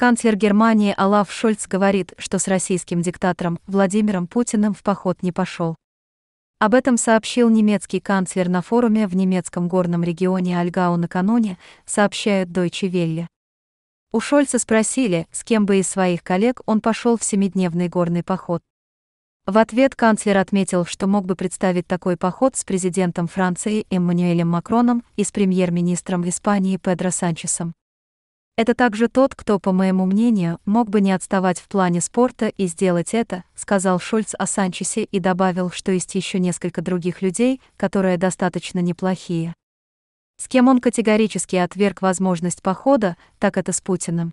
Канцлер Германии Алаф Шольц говорит, что с российским диктатором Владимиром Путиным в поход не пошел. Об этом сообщил немецкий канцлер на форуме в немецком горном регионе Альгау накануне, сообщает Deutsche Welle. У Шольца спросили, с кем бы из своих коллег он пошел в семидневный горный поход. В ответ канцлер отметил, что мог бы представить такой поход с президентом Франции Эммануэлем Макроном и с премьер-министром Испании Педро Санчесом. Это также тот, кто, по моему мнению, мог бы не отставать в плане спорта и сделать это, сказал Шульц о Санчесе и добавил, что есть еще несколько других людей, которые достаточно неплохие. С кем он категорически отверг возможность похода, так это с Путиным.